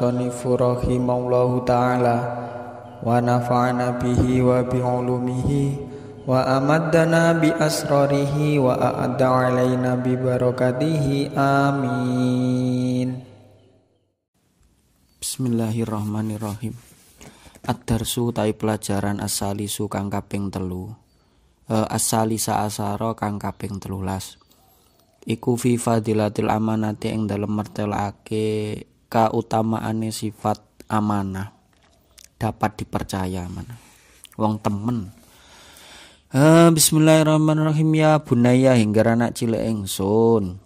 al-musannifu rahimahullahu ta'ala wa nafa'ana bihi wa bi'ulumihi wa amaddana bi asrarihi wa a'adda alaina bi barakatihi amin Bismillahirrahmanirrahim Ad-darsu tai pelajaran asali kang kaping telu e, Asali sa asaro kang kaping telulas iku fi fadilatil amanati ing dalem mertelake utama keutamaannya sifat amanah dapat dipercaya mana wong temen uh, Bismillahirrahmanirrahim ya bunaya hingga anak cilik ingsun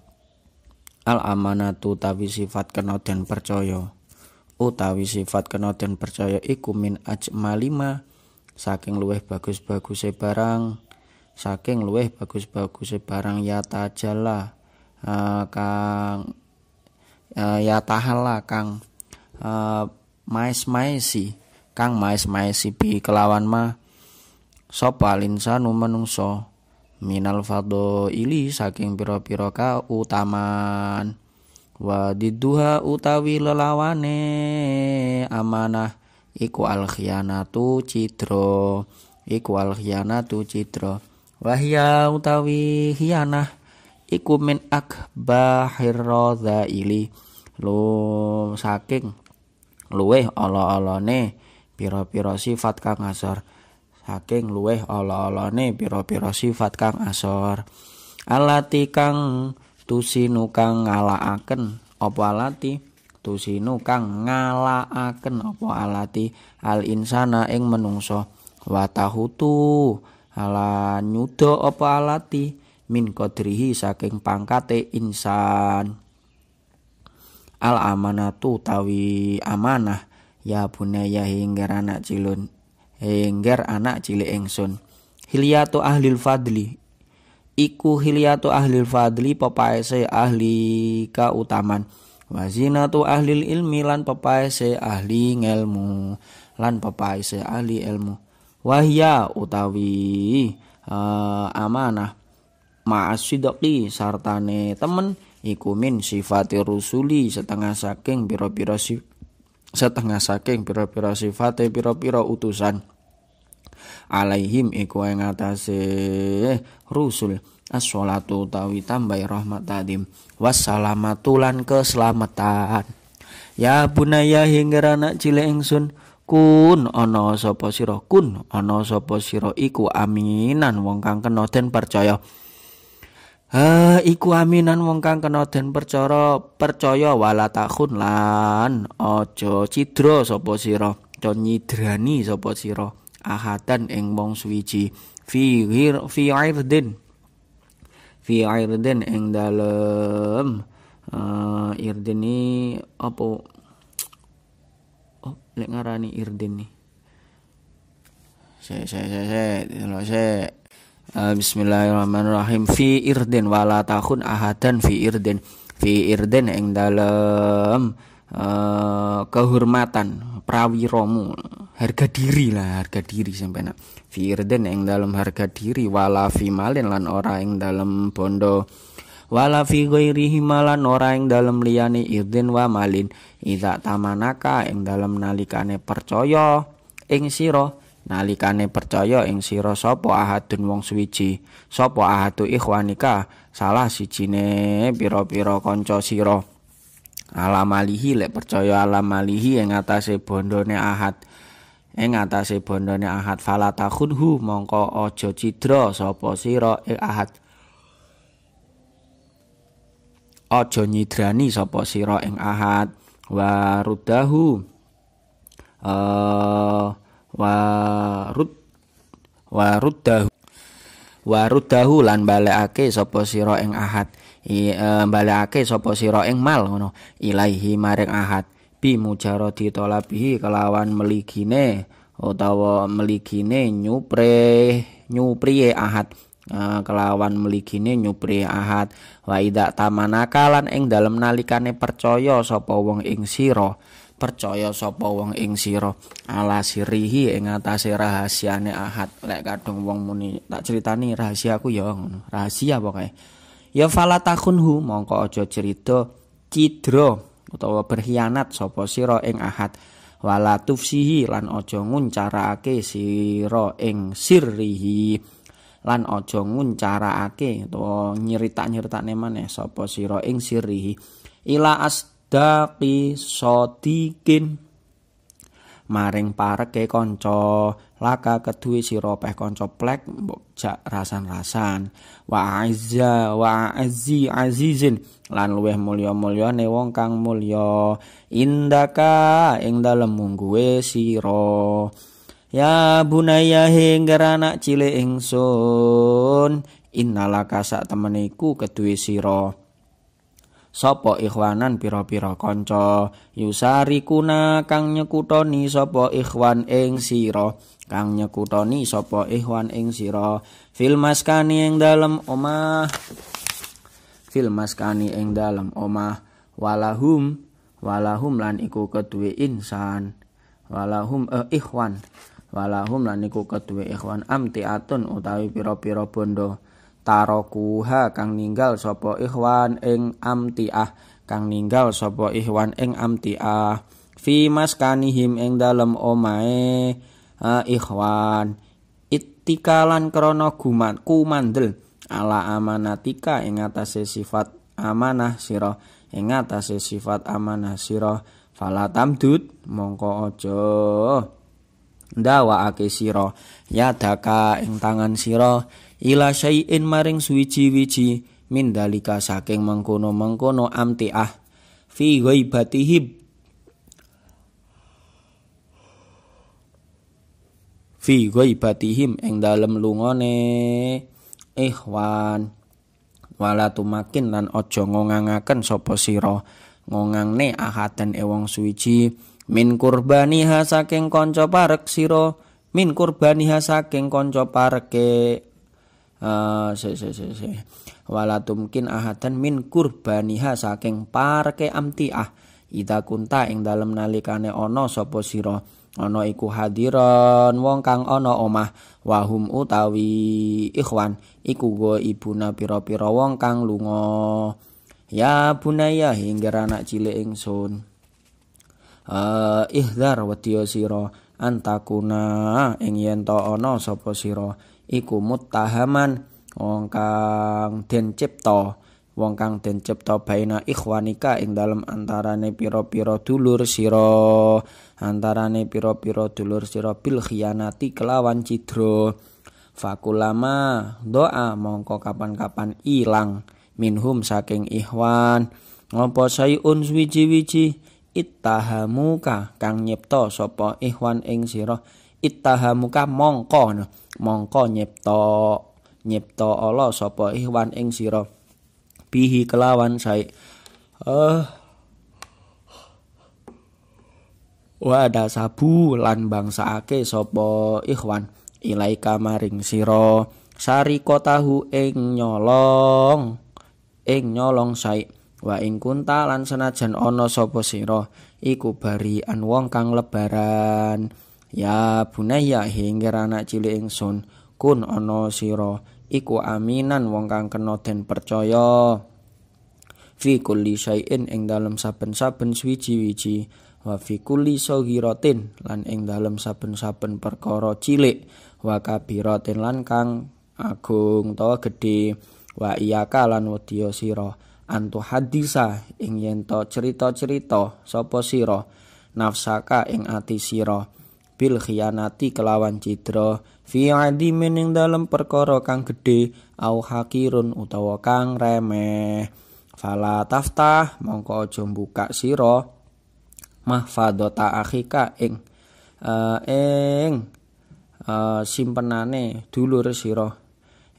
al amanatu tapi sifat dan percaya utawi sifat dan percaya iku min ajmalima saking luweh bagus bagus barang saking luweh bagus bagus barang ya tajalah uh, kang uh, ya tahanlah kang uh, eh, mais si, kang mais si bi kelawan mah sopa insanu menungso minal fado ili saking piro-piro ka utaman wadiduha utawi lelawane amanah iku al khianatu cidro iku al khianatu cidro wahya utawi hianah iku min akbahir ili lu saking luweh ala-alane pira-pira sifat kang asor saking luweh ala pira-pira sifat kang asor alati kang tusinu kang ngalaaken apa alati tusinu kang ngalaaken apa alati al insana ing menungso watahutu ala nyudo apa alati min kodrihi saking pangkate insan al amanatu tawi amanah ya bunaya hingga anak cilun hingga anak cilik engsun hilyatu ahli fadli iku hilyatu ahli fadli se ahli kautaman wazinatu ahli ilmi lan se ahli ngelmu lan se ahli ilmu wahya utawi uh, amanah ma'asidoki sartane temen iku min sifati rusuli setengah saking pira-pira si setengah saking pira-pira sifate pira-pira utusan alaihim iku ing atase eh, rusul as-sholatu tawi tambah rahmat tadim wassalamatulan keselamatan ya bunaya hingga anak cilik ingsun kun ana sapa sira kun ana sapa sira iku aminan wong kang kena den percaya Ha eh, iku aminan wong kang kena den percaya percaya wala takun lan aja cidra sapa sira aja nyidrani sapa sira ahatan ing wong suwiji fi hir fi irdin fi irdin ing dalem uh, eh, irdini apa oh lek ngarani se se se saya se, Eh, bismillahirrahmanirrahim fi irdin wala tahun ahadan fi irdin fi irdin ing dalem uh, kehormatan prawiromu harga diri lah harga diri sampai nak fi irdin ing dalem harga diri wala fi malin lan ora ing dalem bondo wala fi ghairihi malan ora ing dalem liyane irdin wa malin Iza tamanaka ing dalem nalikane percaya ing sira nalikane percaya ing sira sapa ahadun wong suwiji sapa ahadu ikhwanika salah sijine pira-pira kanca sira alamalihi lek percaya alamalihi ing ngatasé bondone ahad ing ngatasé bondone ahad falatakhudhu mongko aja cidra sapa sira ing e ahad aja nyidrani sapa sira ing ahad warudahu eh warud warudahu warudahu lan balekake sapa sira ing ahad e, balekake sapa sira ing mal ngono ilahi maring ahad bi mujaradi talabihi kelawan meligine utawa meligine nyupre nyupriye ahad e, kelawan meligine nyupri ahad wa ida tamanaka lan ing dalem nalikane percaya sapa wong ing sira percaya sapa wong ing sira ala sirihi ing atase rahasiane ahad lek kadung wong muni tak critani rahasiaku ya ngono rahasia pokoke ya falatakunhu mongko aja cerita cidra utawa berkhianat sapa sira ing ahad wala tufsihi lan aja nguncarake sira ing sirrihi lan aja nguncarake utawa nyerita-nyeritakne maneh sapa sira ing sirrihi ila as sodaki sodikin maring pareke kanca laka kedue sira peh kanca plek mbok rasan-rasan wa aizza wa azzi azizin lan luweh mulya-mulya ne wong kang mulya indaka ing dalem mungguwe sira ya bunaya hingga anak cilik ingsun innalaka sak temeniku kedue sira sapa ikhwanan pira-pira kanca kuna kang nyekutoni sapa ikhwan ing sira kang nyekutoni sapa ikhwan ing sira fil maskani ing dalem omah fil maskani ing dalem omah walahum walahum lan iku kedue insan walahum eh, ikhwan walahum lan iku kedue ikhwan Amti atun utawi pira-pira bondo tarokuha kang ninggal sapa ikhwan ing amtiah kang ninggal sapa ikhwan ing amtiah fi maskanihim ing dalem omae ikhwan ittikalan krana guman kumandel ala amanatika ing atase sifat amanah sira ing atase sifat amanah fala falatamdud mongko aja ndawaake sira yadaka ing tangan sira ila syai'in maring suwiji-wiji min dalika saking mengkono-mengkono amtiah fi ghaibatihi fi ghaibatihim ing dalem lungone ikhwan wala tumakin lan aja ngongangaken sapa sira ngongangne ahaden e wong suwiji min kurbaniha saking kanca parek sira min kurbaniha saking kanca pareke uh, ah, se se wala tumkin ahadan min kurbaniha saking parke amtiah ida kunta ing dalem nalikane ana sapa sira ana iku hadiron wong kang ana omah wahum utawi ikhwan iku go ibuna piro pira wong kang lunga ya bunaya hingga anak cilik ingsun uh, ihdar wa tiyasira antakuna ing yen to ana sapa sira iku muttahaman wong kang den cipta wong kang den cipta baina ikhwanika ing dalem antarane pira-pira dulur sira antarane pira-pira dulur sira bil khianati kelawan cidro fakulama doa mongko kapan-kapan ilang minhum saking ikhwan ngopo sayun wiji-wiji ittahamuka kang nyipta sapa ihwan ing sira ittahamuka mongko mongko nyipta nyipta Allah sapa ihwan ing sira bihi kelawan sae eh wada sabu lan bangsaake sapa ihwan ilaika maring sira sarikotahu ing nyolong ing nyolong sae wa ing kunta lan senajan ana sapa sira iku bari an wong kang lebaran ya bunaya hingger anak cilik ingsun kun ana sira iku aminan wong kang kena den percaya fi kulli syai'in ing dalem saben-saben swiji wiji wa fi kulli sagiratin lan ing dalem saben-saben perkara cilik wa kabiratin lan kang agung utawa gedhe wa iyaka lan wadiya sira antu hadisa ing yento cerita-cerita sapa sira nafsaka ing ati sira bil khianati kelawan cidra fi adimin ing dalem perkara kang gedhe au hakirun utawa kang remeh fala taftah mongko aja buka sira mahfadota akhika ing uh, ing uh, simpenane dulur sira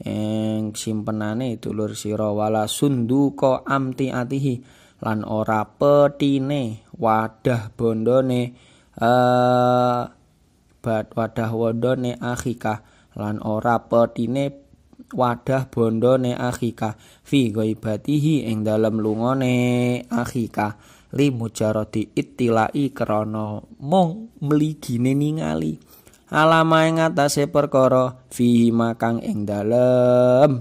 ing simpenane dulur sira wala sunduko amti atihi lan ora petine wadah bondone eh wadah wondone akhika lan ora petine wadah bondone akhika fi ghaibatihi ing dalem lungone akhika li mujarati ittilai krana mung mligine ningali alama ing atase perkara fihi makang ing dalem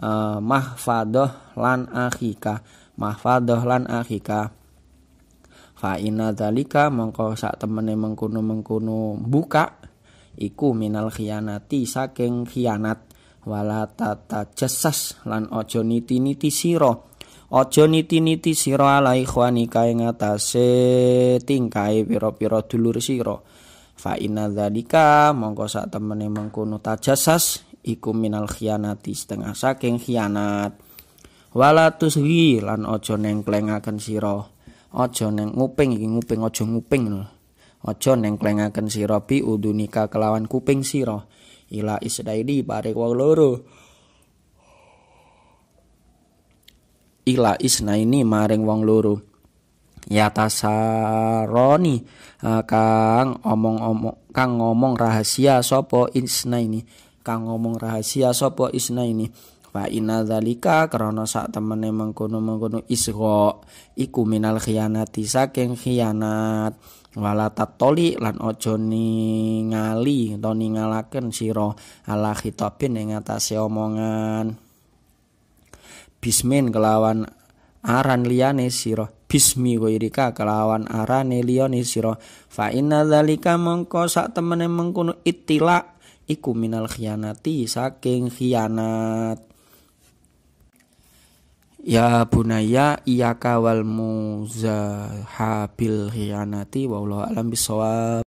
uh, mahfadoh lan akhika mahfadoh lan akhika fa inna dalika mongko sak temene mengkono-mengkono buka iku minal khianati saking khianat wala tata jesas lan ojo niti-niti siro Ojo niti-niti siro ala ikhwanika ing atase tingkae piro piro dulur siro fa inna dzalika mongko sak temene mengkono tajasas iku minal khianati setengah saking khianat wala tuswi lan aja nengklengaken sira aja neng nguping iki nguping aja nguping lho aja nengklengaken sira bi udunika kelawan kuping sira ila isdaili bare wong loro ila isna ini maring wong loro yatasaroni uh, kang omong-omong kang ngomong rahasia sopo isna ini kang ngomong rahasia sopo isna ini Wa inna zalika saat temen temene mengkono mengkono isgo iku minal khianati saking khianat wala tatoli lan ojo ningali to ningalaken sira ala khitabin ing atase omongan bismin kelawan aran liyane sira bismi ghairika kelawan arane liyane sira fa inna dzalika mongko sak temene mengkono itila iku minal khianati saking khianat Ya bunaya iyaka wal muzahabil khianati wallahu alam bisawab